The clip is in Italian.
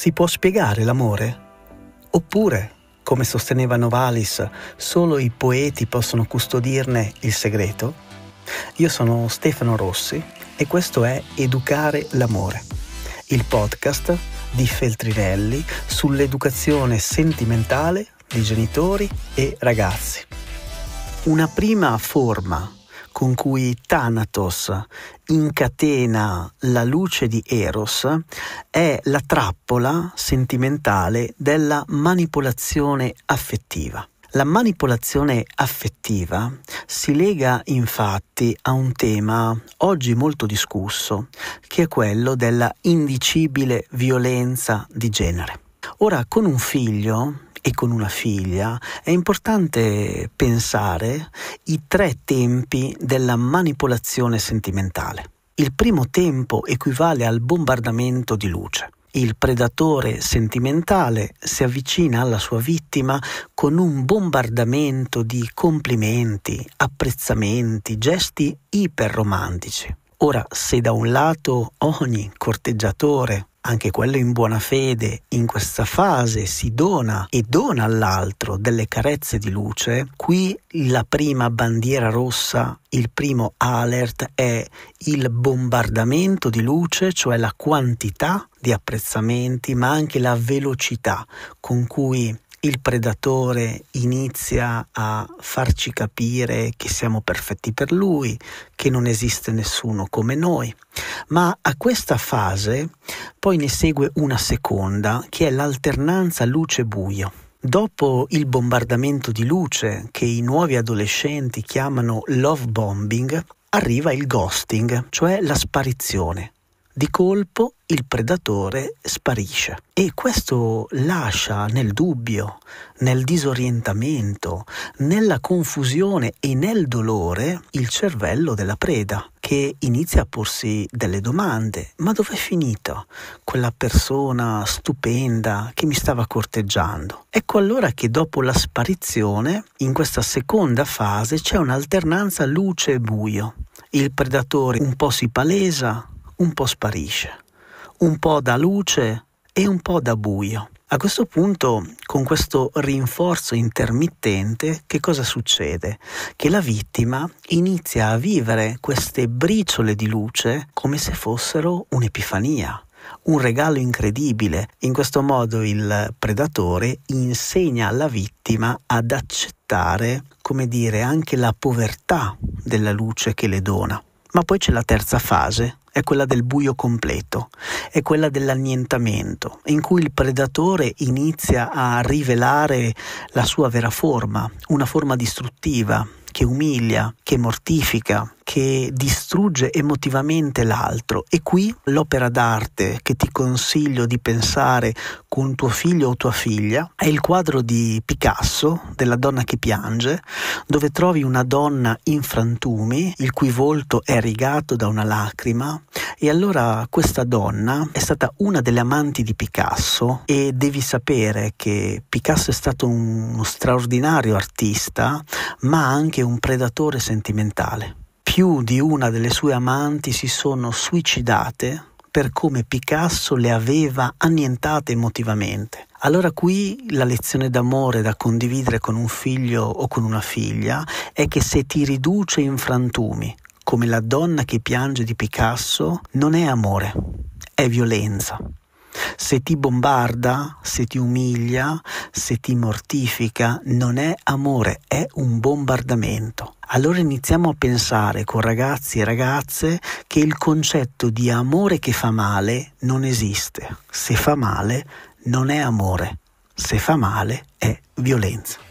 si può spiegare l'amore? Oppure, come sosteneva Novalis, solo i poeti possono custodirne il segreto? Io sono Stefano Rossi e questo è Educare l'amore, il podcast di Feltrinelli sull'educazione sentimentale di genitori e ragazzi. Una prima forma con cui Thanatos incatena la luce di Eros è la trappola sentimentale della manipolazione affettiva. La manipolazione affettiva si lega infatti a un tema oggi molto discusso, che è quello della indicibile violenza di genere. Ora, con un figlio e con una figlia, è importante pensare i tre tempi della manipolazione sentimentale. Il primo tempo equivale al bombardamento di luce. Il predatore sentimentale si avvicina alla sua vittima con un bombardamento di complimenti, apprezzamenti, gesti iperromantici. Ora, se da un lato ogni corteggiatore anche quello in buona fede, in questa fase si dona e dona all'altro delle carezze di luce, qui la prima bandiera rossa, il primo alert è il bombardamento di luce, cioè la quantità di apprezzamenti, ma anche la velocità con cui il predatore inizia a farci capire che siamo perfetti per lui, che non esiste nessuno come noi. Ma a questa fase poi ne segue una seconda, che è l'alternanza luce-buio. Dopo il bombardamento di luce che i nuovi adolescenti chiamano love bombing, arriva il ghosting, cioè la sparizione, di colpo il predatore sparisce e questo lascia nel dubbio, nel disorientamento, nella confusione e nel dolore il cervello della preda che inizia a porsi delle domande. Ma dov'è finita quella persona stupenda che mi stava corteggiando? Ecco allora che dopo la sparizione, in questa seconda fase, c'è un'alternanza luce e buio. Il predatore un po' si palesa, un po' sparisce, un po' da luce e un po' da buio. A questo punto, con questo rinforzo intermittente, che cosa succede? Che la vittima inizia a vivere queste briciole di luce come se fossero un'epifania, un regalo incredibile. In questo modo il predatore insegna alla vittima ad accettare, come dire, anche la povertà della luce che le dona. Ma poi c'è la terza fase, è quella del buio completo, è quella dell'annientamento, in cui il predatore inizia a rivelare la sua vera forma, una forma distruttiva, che umilia, che mortifica, che distrugge emotivamente l'altro e qui l'opera d'arte che ti consiglio di pensare con tuo figlio o tua figlia è il quadro di Picasso della donna che piange dove trovi una donna in frantumi il cui volto è rigato da una lacrima e allora questa donna è stata una delle amanti di Picasso e devi sapere che Picasso è stato uno straordinario artista, ma anche un predatore sentimentale più di una delle sue amanti si sono suicidate per come Picasso le aveva annientate emotivamente. Allora qui la lezione d'amore da condividere con un figlio o con una figlia è che se ti riduce in frantumi, come la donna che piange di Picasso, non è amore, è violenza. Se ti bombarda, se ti umilia, se ti mortifica, non è amore, è un bombardamento. Allora iniziamo a pensare con ragazzi e ragazze che il concetto di amore che fa male non esiste. Se fa male non è amore, se fa male è violenza.